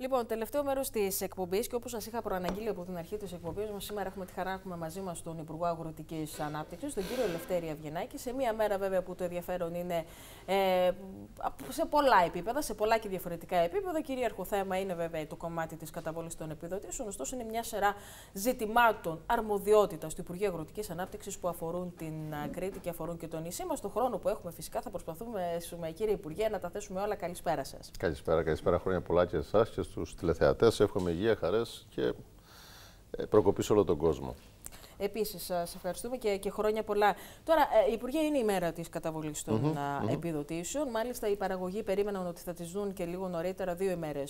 Λοιπόν, τελευταίο μέρος της εκπομπής και όπως σας είχα προαναγγείλει από την αρχή της εκπομπής μας, σήμερα έχουμε τη χαρά να έχουμε μαζί μας τον Υπουργό Αγροτικής Ανάπτυξης, τον κύριο Ελευθέρη Αυγενάκη. Σε μία μέρα, βέβαια, που το ενδιαφέρον είναι ε, σε πολλά επίπεδα, σε πολλά και διαφορετικά επίπεδα. Κυρίαρχο θέμα είναι, βέβαια, το κομμάτι της καταβολής των επιδοτήσεων. Ωστόσο, είναι μια σειρά ζητημάτων αρμοδιότητας του Υπουργείου Αγροτικής Ανάπτυξης που αφορούν την ε, Κρήτη και αφορούν και τον νησί μας. Το χρόνο που έχουμε, φυσικά, θα προσπαθούμε, ε, ε, κύριε Υπουργέ, να τα θέσουμε όλα. Καλησπέρα σας. Καλησπέρα, καλησπέρα. Χρόνια πολλά και εσάς και τους τηλεθεατές. Εύχομαι υγεία, χαρές και ε, προκοπής σε όλο τον κόσμο. Επίσης, ε, σα ευχαριστούμε και, και χρόνια πολλά. Τώρα, ε, Υπουργέ, είναι η μέρα της καταβολής των mm επιδοτήσεων. Μάλιστα, οι παραγωγοί περίμεναν ότι θα τις δουν και λίγο νωρίτερα, δύο ημέρες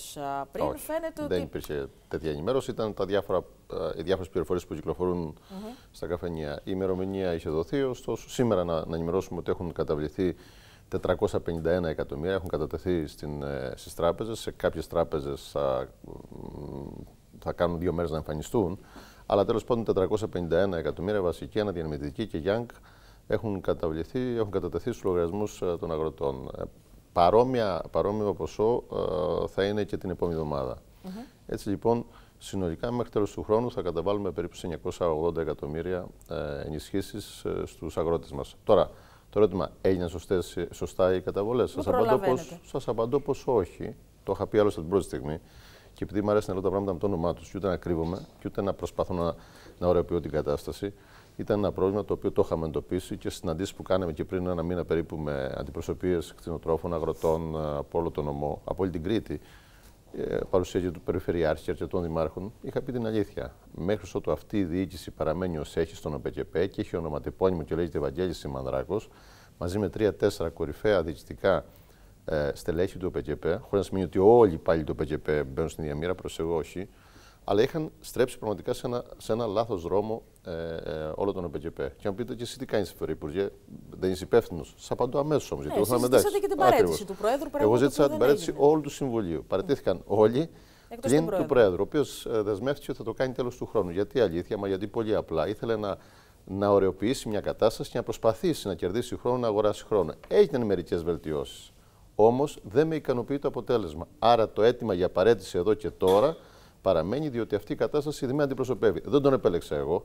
πριν. Όχι, Φαίνεται δεν ότι... υπήρχε τέτοια ενημέρωση. Ήταν τα διάφορα, οι διάφορες πληροφορίες που κυκλοφορούν στα καφενεία. Η ημερομηνία είχε δοθεί, ωστόσο σήμερα να, να ενημερώσουμε ότι έχουν καταβληθεί 451 εκατομμύρια έχουν κατατεθεί στην, ε, στις τράπεζες. Σε κάποιες τράπεζες θα, θα κάνουν δύο μέρες να εμφανιστούν. Αλλά τέλος πάντων 451 εκατομμύρια βασική, αναδιανεμητική και Young έχουν, καταβληθεί, έχουν κατατεθεί στους λογαριασμούς ε, των αγροτών. Ε, παρόμοια, παρόμοιο ποσό θα είναι και την επόμενη εβδομάδα. Έτσι λοιπόν, συνολικά μέχρι τέλος του χρόνου θα καταβάλουμε περίπου 980 εκατομμύρια ενισχύσεις στους αγρότες μας. Τώρα, το ερώτημα, έγιναν σωστά οι καταβολές. Σας απαντώ, απαντώ πως όχι. Το είχα πει άλλωστε την πρώτη στιγμή. Και επειδή μου αρέσει να λέω τα πράγματα με το όνομά τους, και ούτε να κρύβομαι, και ούτε να προσπαθώ να, να την κατάσταση, ήταν ένα πρόβλημα το οποίο το είχαμε εντοπίσει και συναντήσεις που κάναμε και πριν ένα μήνα περίπου με αντιπροσωπείες κτηνοτρόφων, αγροτών ε, από όλο τον νομό, από όλη την Κρήτη, ε, παρουσίαση του Περιφερειάρχη των δημάρχων, είχα πει την αλήθεια. Μέχρι ότου αυτή η διοίκηση παραμένει ως έχει στον ΟΠΕΚΕΠΕ και έχει ονοματεπώνυμο και λέγεται Ευαγγέλη Σιμανδράκος, μαζί με τρία-τέσσερα κορυφαία διοικητικά ε, στελέχη του ΟΠΕΚΕΠΕ, χωρίς να σημαίνει ότι όλοι πάλι του ΟΠΕΚΕΠΕ μπαίνουν στην διαμήρα, προσεγώ όχι, αλλά είχαν στρέψει πραγματικά σε ένα, σε ένα λάθος δρόμο ε, ε, όλο τον ΕΠΕΚΕΠΕ. Και αν πείτε και εσύ τι κάνεις, Φερή Υπουργέ, δεν είσαι υπεύθυνος. Σα απαντώ αμέσως όμως. Γιατί ναι, ε, ζητήσατε και την παρέτηση του Προέδρου Εγώ ζήτησα την παρέτηση όλου του Συμβουλίου. Παρατήθηκαν όλοι. Εκτός πλην του Προέδρου, ο οποίος ε, δεσμεύτηκε ότι θα το κάνει τέλος του χρόνου. Γιατί αλήθεια, μα γιατί πολύ απλά ήθελε να, να ωρεοποιήσει μια κατάσταση και να προσπαθήσει να κερδίσει χρόνο, να αγοράσει χρόνο. Έγιναν μερικές βελτιώσεις. Όμως δεν με ικανοποιεί το αποτέλεσμα. Άρα το αίτημα για παρέτηση εδώ και τώρα παραμένει, διότι αυτή η κατάσταση δεν με αντιπροσωπεύει. Δεν τον επέλεξα εγώ.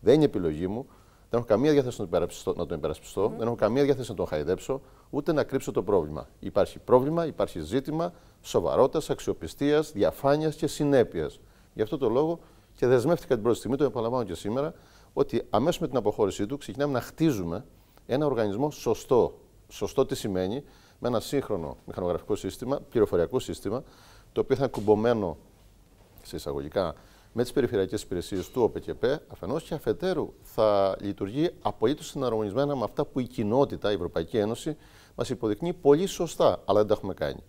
Δεν είναι επιλογή μου. Δεν έχω καμία διάθεση να τον υπερασπιστώ. Mm -hmm. Δεν έχω καμία διάθεση να τον χαϊδέψω, ούτε να κρύψω το πρόβλημα. Υπάρχει πρόβλημα, υπάρχει ζήτημα σοβαρότητας, αξιοπιστίας, διαφάνειας και συνέπειας. Γι' αυτό το λόγο και δεσμεύτηκα την πρώτη στιγμή, το επαναλαμβάνω και σήμερα, ότι αμέσως με την αποχώρησή του ξεκινάμε να χτίζουμε ένα οργανισμό σωστό. Σωστό τι σημαίνει, με ένα σύγχρονο μηχανογραφικό σύστημα, πληροφοριακό σύστημα, το οποίο θα είναι κουμπωμένο σε εισαγωγικά με τις περιφερειακές υπηρεσίες του ΟΠΕΚΕΠΕ, αφενός και αφετέρου θα λειτουργεί απολύτως συναρμονισμένα με αυτά που η κοινότητα, η Ευρωπαϊκή Ένωση, μας υποδεικνύει πολύ σωστά, αλλά δεν τα έχουμε κάνει.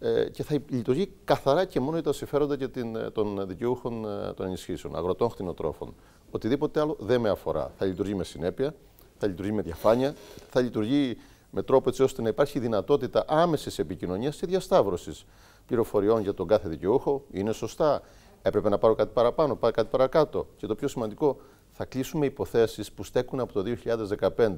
Ε, και θα λειτουργεί καθαρά και μόνο για τα συμφέροντα και την, ε, των δικαιούχων ε, των ενισχύσεων, αγροτών, χτινοτρόφων. Οτιδήποτε άλλο δεν με αφορά. Θα λειτουργεί με συνέπεια, θα λειτουργεί με διαφάνεια, θα λειτουργεί με τρόπο έτσι ώστε να υπάρχει δυνατότητα άμεσης επικοινωνίας και διασταύρωσης πληροφοριών για τον κάθε δικαιούχο είναι σωστά. Έπρεπε να πάρω κάτι παραπάνω, πάρω κάτι παρακάτω. Και το πιο σημαντικό, θα κλείσουμε υποθέσεις που στέκουν από το 2015.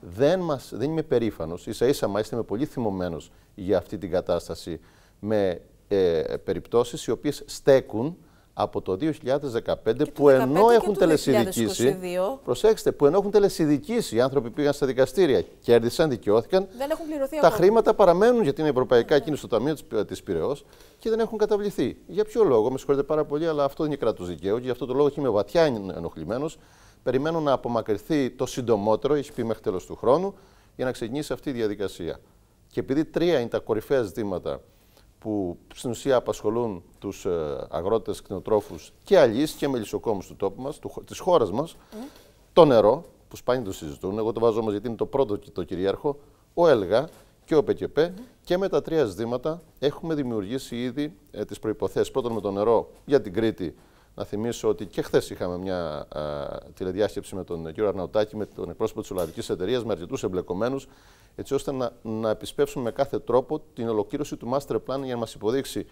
Δεν, μας, δεν είμαι περήφανος, ίσα ίσα μα είμαι πολύ θυμωμένος για αυτή την κατάσταση με ε, περιπτώσεις οι οποίες στέκουν από το 2015 που ενώ έχουν τελεσυδικήσει. Προσέξτε, που ενώ έχουν τελεσυδικήσει, οι άνθρωποι πήγαν στα δικαστήρια, κέρδισαν, δικαιώθηκαν. Δεν έχουν πληρωθεί Τα χρήματα παραμένουν γιατί είναι ευρωπαϊκά ναι. εκείνη στο Ταμείο της ε, Πυραιός και δεν έχουν καταβληθεί. Για ποιο λόγο, με συγχωρείτε πάρα πολύ, αλλά αυτό δεν είναι κράτος δικαίου και γι' αυτό το λόγο είμαι βαθιά ενοχλημένος. Περιμένω να απομακρυνθεί το συντομότερο, έχει πει μέχρι τέλος του χρόνου, για να ξεκινήσει αυτή η διαδικασία. Και επειδή τρία είναι τα κορυφαία ζητήματα που στην ουσία απασχολούν τους ε, αγρότες, κτηνοτρόφους και αλλιεί και μελισσοκόμους του τόπου μας, τη της χώρας mm. το νερό, που σπάνια το συζητούν, εγώ το βάζω όμως γιατί είναι το πρώτο και το κυρίαρχο, ο ΕΛΓΑ και ο ΠΚΠ mm-hmm. και με τα τρία ζητήματα έχουμε δημιουργήσει ήδη ε, τις προϋποθέσεις. Πρώτον με το νερό για την Κρήτη, να θυμίσω ότι και χθες είχαμε μια α, ε, τηλεδιάσκεψη με τον κύριο Αρναουτάκη, με τον εκπρόσωπο της Ολλανδική Εταιρείας, με αρκετούς εμπλεκομένους έτσι ώστε να, να επισπεύσουμε με κάθε τρόπο την ολοκλήρωση του master plan για να μας υποδείξει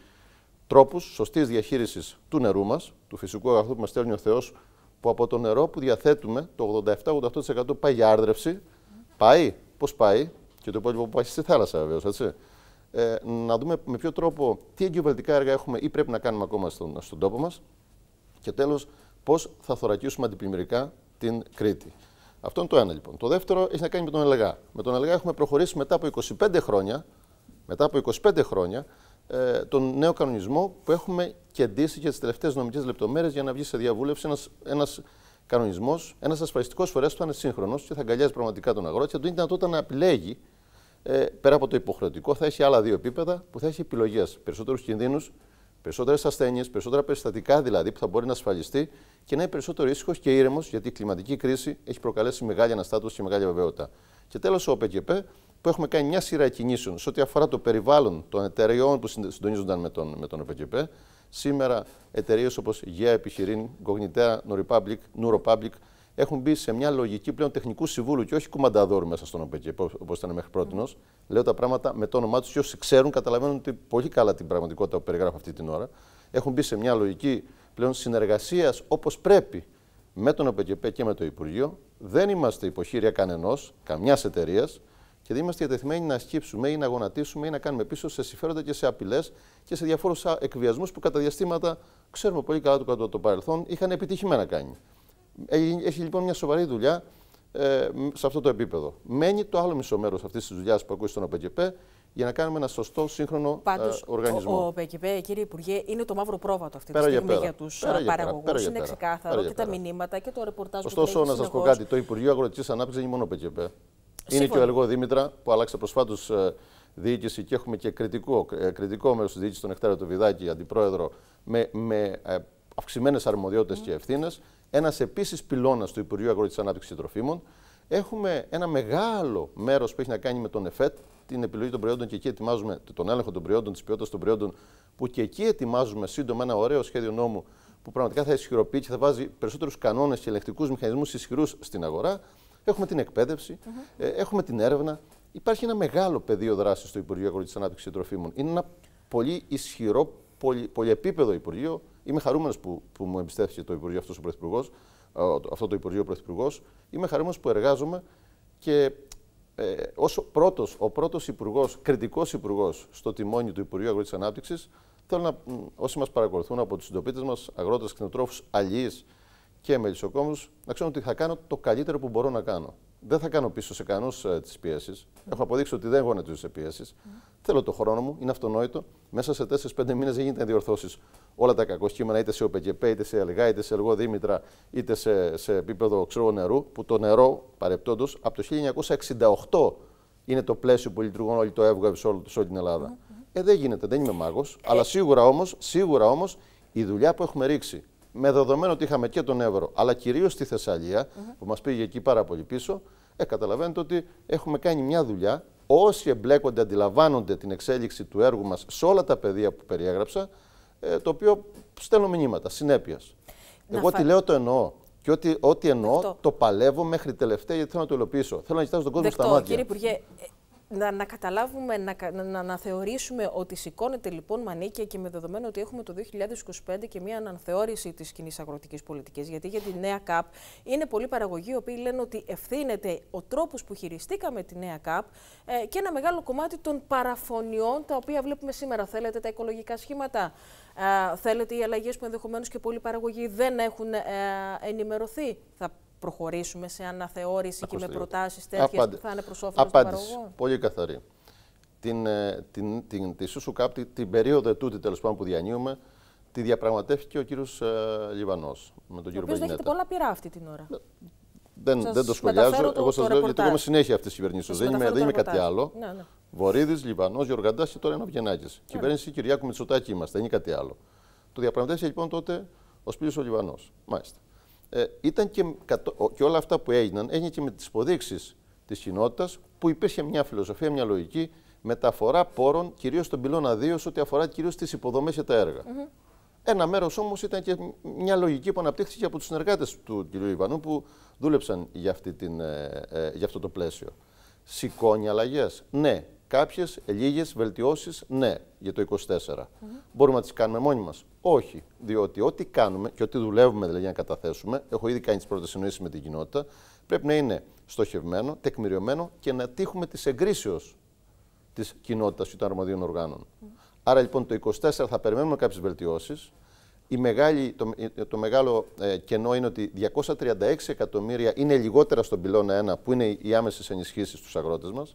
τρόπους σωστής διαχείρισης του νερού μας, του φυσικού αγαθού που μας στέλνει ο Θεός, που από το νερό που διαθέτουμε το 87-88% πάει για άρδρευση. Πάει, πώς πάει, και το υπόλοιπο που πάει στη θάλασσα βεβαίως, έτσι. Ε, να δούμε με ποιο τρόπο, τι εγκυβερνητικά έργα έχουμε ή πρέπει να κάνουμε ακόμα στον, στον τόπο μας. Και τέλος, πώς θα θωρακίσουμε αντιπλημμυρικά την Κρήτη. Αυτό είναι το ένα λοιπόν. Το δεύτερο έχει να κάνει με τον ΕΛΓΑ. Με τον ΕΛΓΑ έχουμε προχωρήσει μετά από 25 χρόνια, μετά από 25 χρόνια ε, τον νέο κανονισμό που έχουμε κεντήσει για τις τελευταίες νομικές λεπτομέρειες για να βγει σε διαβούλευση ένας κανονισμός, ένας ασφαλιστικός φορέας που θα είναι σύγχρονος και θα αγκαλιάζει πραγματικά τον αγρότη, αν το είναι δυνατότητα να επιλέγει ε, πέρα από το υποχρεωτικό, θα έχει άλλα δύο επίπεδα που θα έχει επιλογές, περισσότερους κινδύνους Περισσότερες ασθένειες, περισσότερα περιστατικά δηλαδή που θα μπορεί να ασφαλιστεί και να είναι περισσότερο ήσυχος και ήρεμος, γιατί η κλιματική κρίση έχει προκαλέσει μεγάλη αναστάτωση και μεγάλη βεβαιότητα. Και τέλος, ο ΟΠΕΚΕΠΕ, που έχουμε κάνει μια σειρά κινήσεων σε ό,τι αφορά το περιβάλλον των εταιρεών που συντονίζονταν με τον, με Σήμερα εταιρείες όπως ΓΕΑ Επιχειρήν, Κογνητέα, No Νουροπάμπλικ, έχουν μπει σε μια λογική πλέον τεχνικού συμβούλου και όχι κουμανταδόρου μέσα στον ΟΠΕΚΕ, όπω ήταν μέχρι πρώτης. Mm. Λέω τα πράγματα με το όνομά τους και όσοι ξέρουν καταλαβαίνουν ότι πολύ καλά την πραγματικότητα που περιγράφω αυτή την ώρα. Έχουν μπει σε μια λογική πλέον συνεργασίας όπως πρέπει με τον ΟΠΕΚΕΠΕ και με το Υπουργείο. Δεν είμαστε υποχείρια κανενός, καμιάς εταιρείας και δεν είμαστε διατεθειμένοι να σκύψουμε ή να γονατίσουμε ή να κάνουμε πίσω σε συμφέροντα και σε απειλές και σε διαφόρου εκβιασμούς που κατά διαστήματα ξέρουμε πολύ καλά του κατά το παρελθόν είχαν επιτυχημένα κάνει. Έχει λοιπόν μια σοβαρή δουλειά ε, σε αυτό το επίπεδο. Μένει το άλλο μισό μέρος αυτής της δουλειάς που ακούει στον ΟΠΕΚΕΠΕ για να κάνουμε ένα σωστό σύγχρονο ε, Πάντως, οργανισμό. Ο, ο ΟΠΕΚΕΠΕ, κύριε Υπουργέ, είναι το μαύρο πρόβατο αυτή πέρα τη στιγμή για, για του παραγωγού. Είναι ξεκάθαρο πέρα και τα μηνύματα και το ρεπορτάζ του. που Ωστόσο, να σας πω κάτι, το Υπουργείο Αγροτικής Ανάπτυξης δεν είναι μόνο ΟΠΕΚΕΠΕ. Είναι και ο Ελγό Δήμητρα που άλλαξε προσφάτως ε, διοίκηση και έχουμε και κριτικό, ε, κριτικό μέρος της διοίκησης, των Εκτάριο του Βιδάκη, αντιπρόεδρο, με, με αυξημένες αρμοδιότητες mm. και ευθύνες ένας επίσης πυλώνας του Υπουργείου Αγροτικής Ανάπτυξης και Τροφίμων. Έχουμε ένα μεγάλο μέρος που έχει να κάνει με τον ΕΦΕΤ, την επιλογή των προϊόντων και εκεί ετοιμάζουμε τον έλεγχο των προϊόντων, της ποιότητας των προϊόντων, που και εκεί ετοιμάζουμε σύντομα ένα ωραίο σχέδιο νόμου που πραγματικά θα ισχυροποιεί και θα βάζει περισσότερους κανόνες και ελεκτικού μηχανισμούς ισχυρούς στην αγορά. Έχουμε την εκπαίδευση, ε, έχουμε την έρευνα. Υπάρχει ένα μεγάλο πεδίο δράσης στο Υπουργείο Αγροτικής Ανάπτυξης και Τροφίμων. Είναι ένα πολύ ισχυρό, πολυ, πολυεπίπεδο Υπουργείο Είμαι χαρούμενος που, που μου εμπιστεύτηκε το Υπουργείο αυτός ο Πρωθυπουργός, αυτό το Υπουργείο Πρωθυπουργός. Είμαι χαρούμενος που εργάζομαι και ε, ως πρώτος, ο πρώτος Υπουργός, κριτικός Υπουργός στο τιμόνι του Υπουργείου Αγροτικής Ανάπτυξης, θέλω να, όσοι μας παρακολουθούν από τους συντοπίτες μας, αγρότες, κτηνοτρόφους, αλληλείς και μελισσοκόμους, να ξέρουν ότι θα κάνω το καλύτερο που μπορώ να κάνω δεν θα κάνω πίσω σε κανούς ε, τις πιέσεις. Έχω αποδείξει ότι δεν γονετίζω σε πιέσεις. Mm. Θέλω το χρόνο μου, είναι αυτονόητο. Μέσα σε 4-5 μήνες δεν γίνεται να διορθώσεις όλα τα κακοσχήματα, είτε σε ΟΠΕΚΕΠΕ, είτε σε ΕΛΓΑ, είτε σε ΕΛΓΟ, Δήμητρα, είτε σε, σε επίπεδο ξέρω, νερού. Που το νερό, παρεπτόντως, από το 1968 είναι το πλαίσιο που λειτουργούν όλοι το έβγαβε σε, όλη, την Ελλάδα. Ε, δεν γίνεται, δεν είμαι μάγος. Ε. Αλλά σίγουρα όμως, η δουλειά που έχουμε ρίξει με δεδομένο ότι είχαμε και τον Εύρο, αλλά κυρίως στη Θεσσαλία, που μας πήγε εκεί πάρα πολύ πίσω, ε, καταλαβαίνετε ότι έχουμε κάνει μια δουλειά. Όσοι εμπλέκονται, αντιλαμβάνονται την εξέλιξη του έργου μας σε όλα τα πεδία που περιέγραψα, ε, το οποίο στέλνω μηνύματα συνέπειας. Εγώ τι λέω το εννοώ. Και ό,τι, ό,τι εννοώ το παλεύω μέχρι τελευταία γιατί θέλω να το υλοποιήσω. Θέλω να κοιτάζω τον κόσμο στα μάτια. Κύριε Υπουργέ, να, καταλάβουμε, να, να, θεωρήσουμε ότι σηκώνεται λοιπόν μανίκια και με δεδομένο ότι έχουμε το 2025 και μια αναθεώρηση της κοινής αγροτικής πολιτικής. Γιατί για τη νέα ΚΑΠ είναι πολλοί παραγωγοί οι οποίοι λένε ότι ευθύνεται ο τρόπος που χειριστήκαμε τη νέα ΚΑΠ ε, και ένα μεγάλο κομμάτι των παραφωνιών τα οποία βλέπουμε σήμερα. Θέλετε τα οικολογικά σχήματα, ε, θέλετε οι αλλαγές που ενδεχομένως και πολλοί παραγωγοί δεν έχουν ε, ενημερωθεί. Θα προχωρήσουμε σε αναθεώρηση και με προτάσεις τέτοιες που θα είναι προς όφελος του Πολύ καθαρή. Την, ε, την, την, τη Σούσου Κάπτη, την περίοδο τούτη τέλος πάντων που διανύουμε, τη διαπραγματεύτηκε ο κύριος ε, Λιβανός με τον ο κύριο Δεν Έχετε πολλά πειρά αυτή την ώρα. Ε, δεν, σας δεν το σχολιάζω. Εγώ σας λέω γιατί έχουμε συνέχεια αυτής της κυβέρνησης. Δεν είμαι, δεν είμαι κάτι άλλο. Ναι, ναι. Βορύδης, Λιβανός, Γιωργαντά και τώρα είναι ο Βιενάκη. Ναι. Κυβέρνηση Κυριάκου Μητσοτάκη είμαστε, δεν είναι κάτι άλλο. Το διαπραγματεύτηκε λοιπόν τότε ο Σπύριο ο Λιβανός. Μάλιστα ε, ήταν και, όλα αυτά που έγιναν, έγινε και με τις υποδείξεις της κοινότητας που υπήρχε μια φιλοσοφία, μια λογική μεταφορά πόρων, κυρίως στον πυλώνα 2, ό,τι αφορά κυρίως τις υποδομές και τα έργα. Ένα μέρος όμως ήταν και μια λογική που αναπτύχθηκε από τους συνεργάτες του κ. Ιβανού που δούλεψαν για, αυτή την, ε, ε, για αυτό το πλαίσιο. Σηκώνει αλλαγές. Ναι, Κάποιες λίγες βελτιώσεις, ναι, για το 24. Μπορούμε να τις κάνουμε μόνοι μας. Όχι. Διότι ό,τι κάνουμε και ό,τι δουλεύουμε δηλαδή να καταθέσουμε, έχω ήδη κάνει τις πρώτες συνοήσει με την κοινότητα, πρέπει να είναι στοχευμένο, τεκμηριωμένο και να τύχουμε της εγκρίσεως της κοινότητας και των αρμοδίων οργάνων. Άρα λοιπόν το 24 θα περιμένουμε κάποιες βελτιώσεις. Το, το μεγάλο ε, κενό είναι ότι 236 εκατομμύρια είναι λιγότερα στον πυλώνα 1 που είναι οι άμεσες ενισχύσεις στους αγρότες μας.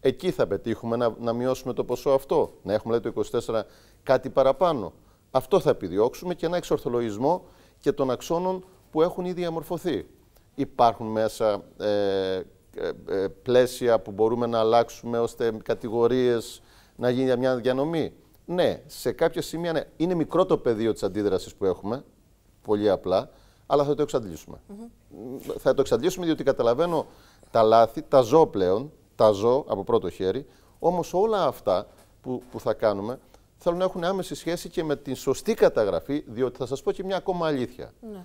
Εκεί θα πετύχουμε να, να μειώσουμε το ποσό αυτό, να έχουμε λέει, το 24 κάτι παραπάνω. Αυτό θα επιδιώξουμε και ένα εξορθολογισμό και των αξώνων που έχουν ήδη διαμορφωθεί. Υπάρχουν μέσα ε, ε, ε πλαίσια που μπορούμε να αλλάξουμε ώστε κατηγορίες να γίνει μια διανομή. Ναι, σε κάποια σημεία ναι. είναι μικρό το πεδίο της αντίδρασης που έχουμε, πολύ απλά, αλλά θα το εξαντλήσουμε. Θα το εξαντλήσουμε διότι καταλαβαίνω τα λάθη, τα ζω πλέον, τα ζω από πρώτο χέρι, όμως όλα αυτά που, που θα κάνουμε θέλουν να έχουν άμεση σχέση και με την σωστή καταγραφή, διότι θα σας πω και μια ακόμα αλήθεια. Ναι.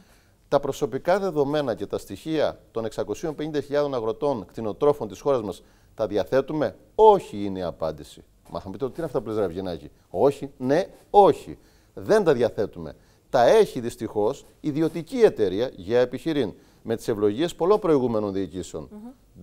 Τα προσωπικά δεδομένα και τα στοιχεία των 650.000 αγροτών κτηνοτρόφων της χώρας μας τα διαθέτουμε. Όχι είναι η απάντηση. Μα θα πείτε, τι είναι αυτά που λέει Όχι, ναι, όχι. Δεν τα διαθέτουμε. Τα έχει δυστυχώς ιδιωτική εταιρεία για επιχειρήν με τις ευλογίες πολλών προηγούμενων διοικήσεων.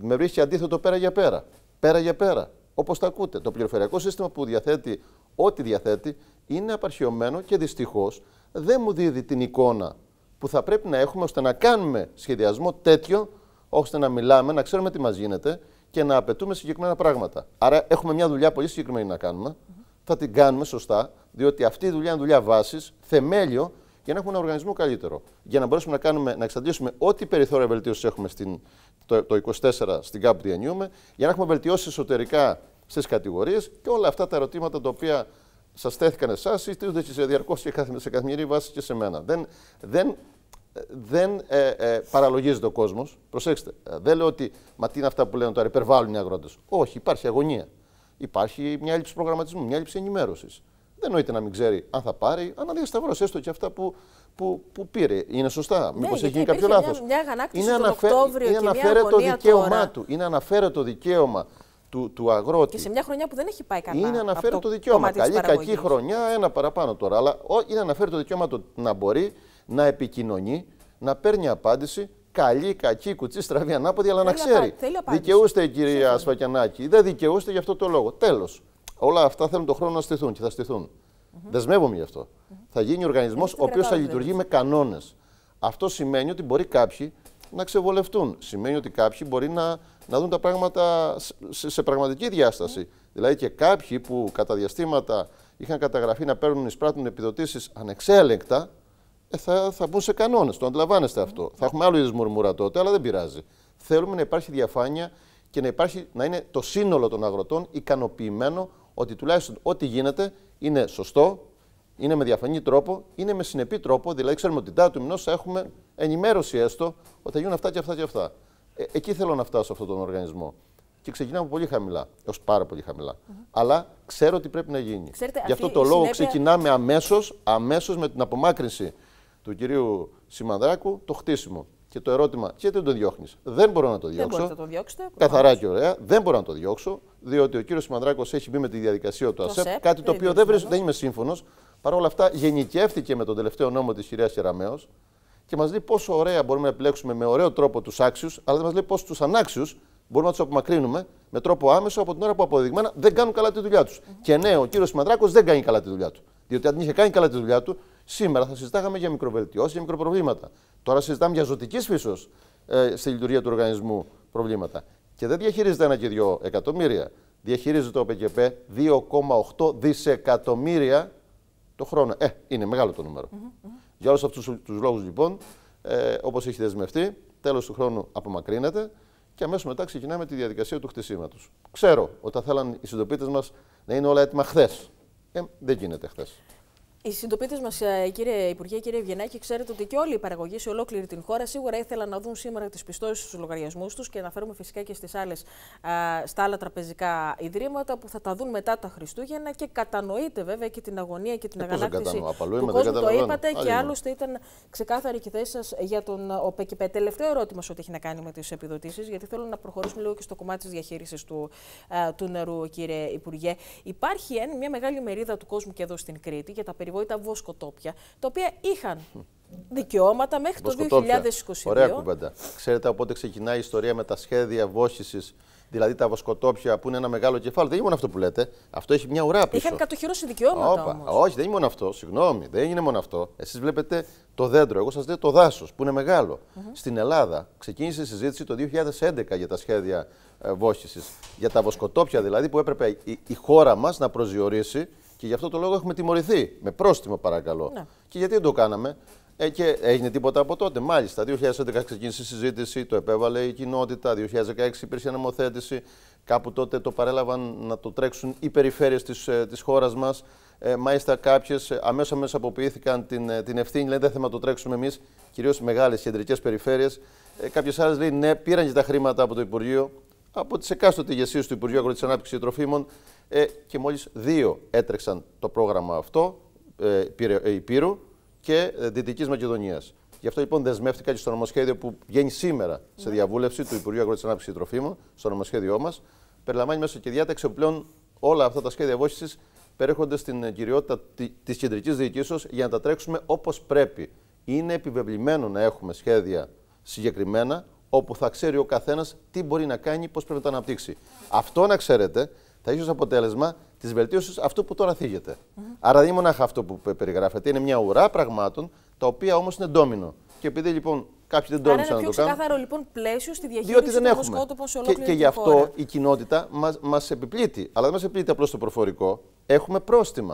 Με βρίσκει αντίθετο πέρα για πέρα. Πέρα για πέρα. Όπως τα ακούτε. Το πληροφοριακό σύστημα που διαθέτει ό,τι διαθέτει είναι απαρχαιωμένο και δυστυχώς δεν μου δίδει την εικόνα που θα πρέπει να έχουμε ώστε να κάνουμε σχεδιασμό τέτοιο ώστε να μιλάμε, να ξέρουμε τι μας γίνεται και να απαιτούμε συγκεκριμένα πράγματα. Άρα έχουμε μια δουλειά πολύ συγκεκριμένη να κάνουμε. Θα την κάνουμε σωστά, διότι αυτή η δουλειά είναι δουλειά βάσης, θεμέλιο για να έχουμε ένα οργανισμό καλύτερο. Για να μπορέσουμε να, κάνουμε, να εξαντλήσουμε ό,τι περιθώρια βελτίωσης έχουμε στην, το, το 24 στην ΚΑΠ που διανύουμε, για να έχουμε βελτιώσει εσωτερικά στις κατηγορίες και όλα αυτά τα ερωτήματα τα οποία σας τέθηκαν εσάς, σε διαρκώς και σε καθημερινή βάση και σε μένα. Δεν, δεν δεν ε, ε, παραλογίζεται ο κόσμος. Προσέξτε, ε, δεν λέω ότι μα τι είναι αυτά που λένε τώρα, υπερβάλλουν οι αγρότες. Όχι, υπάρχει αγωνία. Υπάρχει μια έλλειψη προγραμματισμού, μια έλλειψη ενημέρωσης δεν εννοείται να μην ξέρει αν θα πάρει. Αν αδιασταυρώσει έστω και αυτά που, που, που πήρε. Είναι σωστά. Ναι, Μήπως έχει γίνει κάποιο λάθο. Είναι, αναφε... είναι αναφέρεται το δικαίωμά του. Είναι αναφέρετο το δικαίωμα του, του αγρότη. Και σε μια χρονιά που δεν έχει πάει καλά. Είναι αναφέρεται το, το δικαίωμα. Καλή, κακή χρονιά, ένα παραπάνω τώρα. Αλλά είναι αναφέρε το δικαίωμα του να μπορεί να επικοινωνεί, να παίρνει απάντηση καλή, κακή, κουτσή, στραβή, ανάποδη, αλλά θέλει να ξέρει. Απάντηση. Δικαιούστε, κυρία Σφακιανάκη, δεν δικαιούστε γι' αυτό το λόγο. Τέλος. Όλα αυτά θέλουν τον χρόνο να στηθούν και θα στηθούν. Mm Δεσμεύομαι γι' αυτό. Θα γίνει οργανισμός ο οποίος θα λειτουργεί με κανόνες. Αυτό σημαίνει ότι μπορεί κάποιοι να ξεβολευτούν. Σημαίνει ότι κάποιοι μπορεί να, να δουν τα πράγματα σε, πραγματική διάσταση. Δηλαδή και κάποιοι που κατά διαστήματα είχαν καταγραφεί να παίρνουν εισπράττουν επιδοτήσεις ανεξέλεγκτα, ε, θα, θα μπουν σε κανόνες. Το αντιλαμβάνεστε αυτό. Mm. Θα έχουμε άλλο είδους μουρμούρα τότε, αλλά δεν πειράζει. Θέλουμε να υπάρχει διαφάνεια και να, υπάρχει, να είναι το σύνολο των αγροτών ικανοποιημένο ότι τουλάχιστον ό,τι γίνεται είναι σωστό, είναι με διαφανή τρόπο, είναι με συνεπή τρόπο, δηλαδή ξέρουμε ότι την του μηνός θα έχουμε ενημέρωση έστω ότι θα γίνουν αυτά και αυτά και αυτά. Ε, εκεί θέλω να φτάσω σε αυτόν τον οργανισμό. Και ξεκινάμε πολύ χαμηλά, έως πάρα πολύ χαμηλά. Αλλά ξέρω ότι πρέπει να γίνει. Γι' αυτό το λόγο ξεκινάμε αμέσως αμέσως με την απομάκρυνση του κυρίου Σιμανδράκου το χτίσιμο. Και το ερώτημα, γιατί δεν το διώχνεις. Δεν μπορώ να το διώξω. Δεν να το διώξετε. Καθαρά και ωραία. Δεν μπορώ να το διώξω, διότι ο κύριος Σιμανδράκος έχει μπει με τη διαδικασία του το ΑΣΕΠ, κάτι το οποίο δεν, δεν είμαι σύμφωνος. Παρ' όλα αυτά, γενικεύτηκε με τον τελευταίο νόμο της κυρίας Κεραμέο και μας λέει πόσο ωραία μπορούμε να επιλέξουμε με ωραίο τρόπο τους άξιους, αλλά δεν μας λέει πόσο τους ανάξιους μπορούμε να τους απομακρύνουμε με τρόπο άμεσο από την ώρα που αποδειγμένα δεν κάνουν καλά τη δουλειά τους. Mm -hmm. Και ναι, ο κύριος Σιμανδράκος δεν κάνει καλά τη δουλειά του. Διότι αν είχε κάνει καλά τη δουλειά του, Σήμερα θα συζητάγαμε για μικροβελτιώσεις, για μικροπροβλήματα. Τώρα συζητάμε για ζωτικής φύσεως ε, στη λειτουργία του οργανισμού προβλήματα. Και δεν διαχειρίζεται ένα και δύο εκατομμύρια. Διαχειρίζεται το ΠΚΠ 2,8 δισεκατομμύρια το χρόνο. Ε, είναι μεγάλο το νούμερο. Για όλους αυτούς τους λόγους, λοιπόν, ε, όπως έχει δεσμευτεί, τέλος του χρόνου απομακρύνεται και αμέσως μετά ξεκινάμε τη διαδικασία του χτισήματο. Ξέρω ότι θα θέλαν οι συντοπίτες μας να είναι όλα έτοιμα χθες. Ε, δεν γίνεται χθες. Η συντοπίτες μας, ε, κύριε Υπουργέ, κύριε Βιενάκη, ξέρετε ότι και όλοι οι παραγωγοί σε ολόκληρη την χώρα σίγουρα ήθελαν να δουν σήμερα τις πιστώσεις στους λογαριασμούς τους και να φέρουμε φυσικά και στις άλλες, στα άλλα τραπεζικά ιδρύματα που θα τα δουν μετά τα Χριστούγεννα και κατανοείτε βέβαια και την αγωνία και την ε, αγανάκτηση. Του κόσμου το είπατε Άλλη και είμαι. άλλωστε ήταν ξεκάθαρη και θέση σας για τον ΟΠΕΚΙΠΕ. Τελευταίο ερώτημα σε ό,τι έχει να κάνει με τις επιδοτήσεις, γιατί θέλω να προχωρήσουμε λίγο και στο κομμάτι της διαχείρισης του, του νερού, κύριε Υπουργέ. Υπάρχει μια μεγάλη μερίδα του κόσμου και εδώ στην Κρήτη για τα περιβαλλοντικά ακριβό, ήταν βοσκοτόπια, τα οποία είχαν δικαιώματα μέχρι το 2022. Ωραία κουβέντα. Ξέρετε από πότε ξεκινάει η ιστορία με τα σχέδια βόσκηση, δηλαδή τα βοσκοτόπια που είναι ένα μεγάλο κεφάλαιο. Δεν είναι μόνο αυτό που λέτε. Αυτό έχει μια ουρά πίσω. Είχαν κατοχυρώσει δικαιώματα. Όπα. Όμως. Όχι, δεν είναι μόνο αυτό. Συγγνώμη, δεν είναι μόνο αυτό. Εσείς βλέπετε το δέντρο. Εγώ σας λέω το δάσος που είναι μεγάλο. Στην Ελλάδα ξεκίνησε η συζήτηση το 2011 για τα σχέδια ε, βόσκηση. Για τα βοσκοτόπια δηλαδή που έπρεπε η, η χώρα μας να προσδιορίσει και γι' αυτό το λόγο έχουμε τιμωρηθεί. Με πρόστιμο, παρακαλώ. Ναι. Και γιατί δεν το κάναμε. Ε, και έγινε τίποτα από τότε. Μάλιστα, 2011 ξεκίνησε η συζήτηση, το επέβαλε η κοινότητα. 2016 υπήρχε νομοθέτηση. Κάπου τότε το παρέλαβαν να το τρέξουν οι περιφέρειες της της ε, χώρας μας. Ε, μάλιστα, κάποιες αμέσως αμέσως αποποιήθηκαν την, ε, την ευθύνη. Λένε δεν θέλουμε να το τρέξουμε εμείς, κυρίως μεγάλες κεντρικές περιφέρειες. Ε, κάποιες άλλες λέει ναι, πήραν και τα χρήματα από το Υπουργείο, από τις εκάστοτε ηγεσίες του Υπουργείου Αγροτικής Ανάπτυξης και Τροφίμων ε, και μόλις δύο έτρεξαν το πρόγραμμα αυτό, ε, Υπήρου ε, και ε, Δυτικής Μακεδονίας. Γι' αυτό λοιπόν δεσμεύτηκα και στο νομοσχέδιο που βγαίνει σήμερα σε ναι. διαβούλευση του Υπουργείου Αγροτικής Ανάπτυξης και Τροφίμων, στο νομοσχέδιό μας, περιλαμβάνει μέσα και διάταξη που πλέον όλα αυτά τα σχέδια βόσησης περιέχονται στην κυριότητα τη κεντρικής διοικήσεως για να τα τρέξουμε όπως πρέπει. Είναι επιβεβλημένο να έχουμε σχέδια συγκεκριμένα, όπου θα ξέρει ο καθένας τι μπορεί να κάνει, πώς πρέπει να τα αναπτύξει. Αυτό να ξέρετε, θα έχει ως αποτέλεσμα της βελτίωσης αυτού που τώρα θίγεται. Mm -hmm. Άρα δεν είναι μονάχα αυτό που περιγράφεται. Είναι μια ουρά πραγμάτων, τα οποία όμως είναι ντόμινο. Και επειδή λοιπόν κάποιοι δεν τόνισαν να το κάνουν. Είναι ξεκάθαρο λοιπόν πλαίσιο στη διαχείριση διότι δεν όπω σε Και, και γι' αυτό χώρα. η κοινότητα μας επιπλήττει. Αλλά δεν μας επιπλήττει απλώς το προφορικό. Έχουμε πρόστιμα.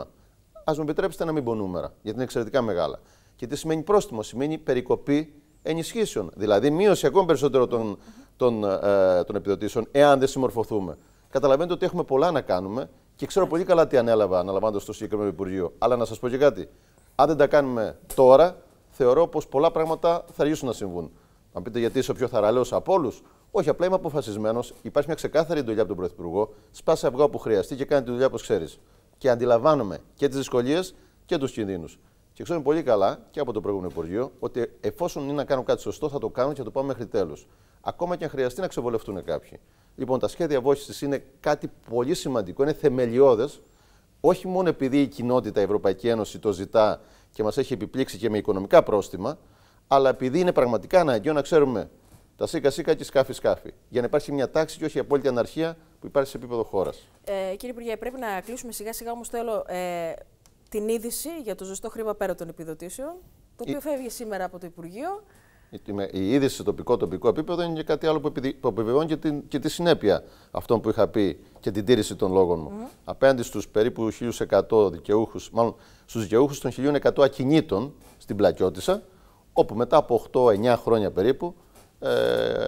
Ας μου επιτρέψετε να μην πω νούμερα, γιατί είναι εξαιρετικά μεγάλα. Και τι σημαίνει πρόστιμο, σημαίνει περικοπή ενισχύσεων. Δηλαδή μείωση ακόμα περισσότερο των, των, ε, των επιδοτήσεων, εάν δεν συμμορφωθούμε καταλαβαίνετε ότι έχουμε πολλά να κάνουμε και ξέρω πολύ καλά τι ανέλαβα αναλαμβάνοντας το συγκεκριμένο Υπουργείο. Αλλά να σας πω και κάτι. Αν δεν τα κάνουμε τώρα, θεωρώ πως πολλά πράγματα θα αργήσουν να συμβούν. Να πείτε γιατί είσαι ο πιο θαραλέος από όλους. Όχι, απλά είμαι αποφασισμένος. Υπάρχει μια ξεκάθαρη δουλειά από τον Πρωθυπουργό. Σπάσε αυγά που χρειαστεί και κάνει τη δουλειά όπως ξέρεις. Και αντιλαμβάνομαι και τις δυσκολίες και τους κινδύνους. Και ξέρουμε πολύ καλά και από το προηγούμενο Υπουργείο ότι εφόσον είναι να κάνουν κάτι σωστό, θα το κάνουν και θα το πάμε μέχρι τέλους. Ακόμα και αν χρειαστεί να ξεβολευτούν κάποιοι. Λοιπόν, τα σχέδια βόηση είναι κάτι πολύ σημαντικό, είναι θεμελιώδες, όχι μόνο επειδή η κοινότητα, η Ευρωπαϊκή Ένωση το ζητά και μας έχει επιπλήξει και με οικονομικά πρόστιμα, αλλά επειδή είναι πραγματικά αναγκαίο να ξέρουμε τα σίκα σίκα και σκάφη σκάφη. Για να υπάρχει μια τάξη και όχι η απόλυτη αναρχία που υπάρχει σε επίπεδο χώρας. Ε, κύριε Υπουργέ, πρέπει να κλείσουμε σιγά σιγά όμως θέλω ε, την είδηση για το ζωστό χρήμα πέρα των επιδοτήσεων, το οποίο φεύγει σήμερα από το Υπουργείο η είδηση σε τοπικό-τοπικό επίπεδο είναι και κάτι άλλο που επιβεβαιώνει και, την, τη συνέπεια αυτών που είχα πει και την τήρηση των λόγων μου. Mm. Απέναντι στους περίπου 1.100 δικαιούχους, μάλλον στους δικαιούχους των 1.100 ακινήτων στην πλακιωτησα οπου όπου μετά από 8-9 χρόνια περίπου ε,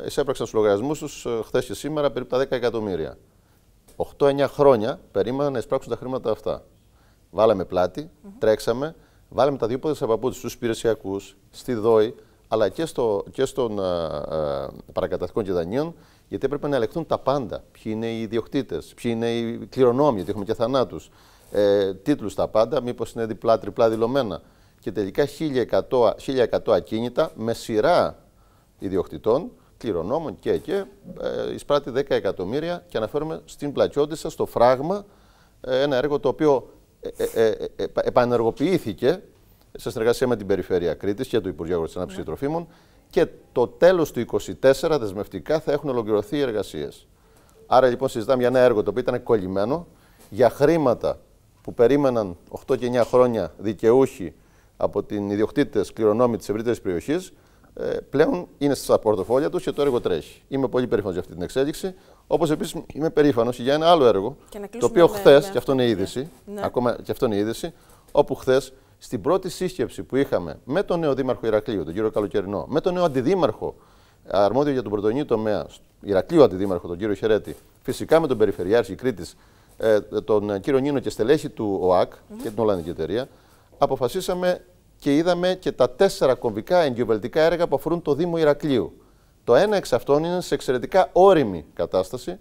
εισέπραξαν στους λογαριασμούς τους ε, χθες και σήμερα περίπου τα 10 εκατομμύρια. 8-9 χρόνια περίμεναν να εισπράξουν τα χρήματα αυτά. Βάλαμε πλάτη, mm τρέξαμε, βάλαμε τα δύο πόδια στα παπούτσια στη ΔΟΗ, αλλά και, στο, και στον ε, ε, και δανείων, γιατί έπρεπε να ελεγχθούν τα πάντα. Ποιοι είναι οι ιδιοκτήτες, ποιοι είναι οι κληρονόμοι, γιατί έχουμε και θανάτους. Ε, Τίτλους τα πάντα, μήπως είναι διπλά-τριπλά δηλωμένα. Και τελικά 1100, 1100 ακίνητα με σειρά ιδιοκτητών, κληρονόμων και και ε, εισπράττει 10 εκατομμύρια και αναφέρομαι στην Πλακιόντισσα, στο φράγμα, ένα έργο το οποίο ε, επανεργοποιήθηκε σε συνεργασία με την Περιφέρεια Κρήτης και το Υπουργείο Αγροτικής και ναι. Τροφίμων. Και το τέλος του 2024 δεσμευτικά θα έχουν ολοκληρωθεί οι εργασίες. Άρα λοιπόν συζητάμε για ένα έργο το οποίο ήταν κολλημένο για χρήματα που περίμεναν 8 και 9 χρόνια δικαιούχοι από την ιδιοκτήτη κληρονόμη της ευρύτερης περιοχής, ε, πλέον είναι στα πορτοφόλια τους και το έργο τρέχει. Είμαι πολύ περήφανος για αυτή την εξέλιξη. Όπως επίσης είμαι περήφανος για ένα άλλο έργο, το οποίο χθε, και αυτό είναι ναι. Ναι. ακόμα και αυτό είναι η είδηση, όπου χθες στην πρώτη σύσκεψη που είχαμε με τον νέο Δήμαρχο Ηρακλείου, τον κύριο Καλοκαιρινό, με τον νέο Αντιδήμαρχο αρμόδιο για τον πρωτογενή τομέα, Ηρακλείου Αντιδήμαρχο, τον κύριο Χερέτη, φυσικά με τον Περιφερειάρχη Κρήτης, ε, τον κύριο Νίνο και στελέχη του ΟΑΚ και την Ολλανδική εταιρεία, αποφασίσαμε και είδαμε και τα τέσσερα κομβικά εγκυβελτικά έργα που αφορούν το Δήμο Ηρακλείου. Το ένα εξ αυτών είναι σε εξαιρετικά όρημη κατάσταση,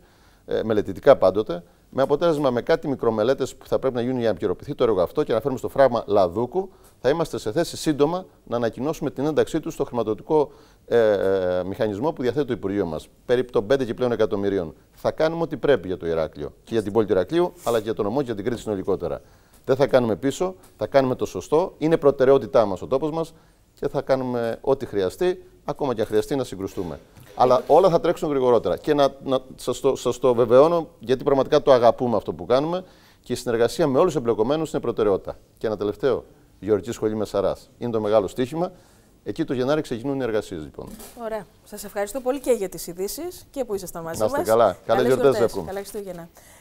ε, μελετητικά πάντοτε, με αποτέλεσμα, με κάτι μικρομελέτες που θα πρέπει να γίνουν για να επικαιροποιηθεί το έργο αυτό και να φέρουμε στο φράγμα Λαδούκου, θα είμαστε σε θέση σύντομα να ανακοινώσουμε την ένταξή τους στο χρηματοδοτικό ε, ε, μηχανισμό που διαθέτει το Υπουργείο μας, περίπου των 5 και πλέον εκατομμυρίων. Θα κάνουμε ό,τι πρέπει για το Ηράκλειο και για την πόλη του Ηρακλείου, αλλά και για τον νομό και για την Κρήτη συνολικότερα. Δεν θα κάνουμε πίσω, θα κάνουμε το σωστό. Είναι προτεραιότητά μας ο τόπος μας και θα κάνουμε ό,τι χρειαστεί, ακόμα και χρειαστεί να συγκρουστούμε. Αλλά όλα θα τρέξουν γρηγορότερα. Και να, να σας, το, σας το βεβαιώνω, γιατί πραγματικά το αγαπούμε αυτό που κάνουμε και η συνεργασία με όλους τους εμπλεκομένους είναι προτεραιότητα. Και ένα τελευταίο, Γεωργική Σχολή Μεσαρά. Είναι το μεγάλο στοίχημα. Εκεί το Γενάρη ξεκινούν οι εργασίες, λοιπόν. Ωραία. Σας ευχαριστώ πολύ και για τις ειδήσεις και που ήσασταν μαζί μα. Να είστε καλά. Καλές γιορτέ, Καλά Χριστούγεννα.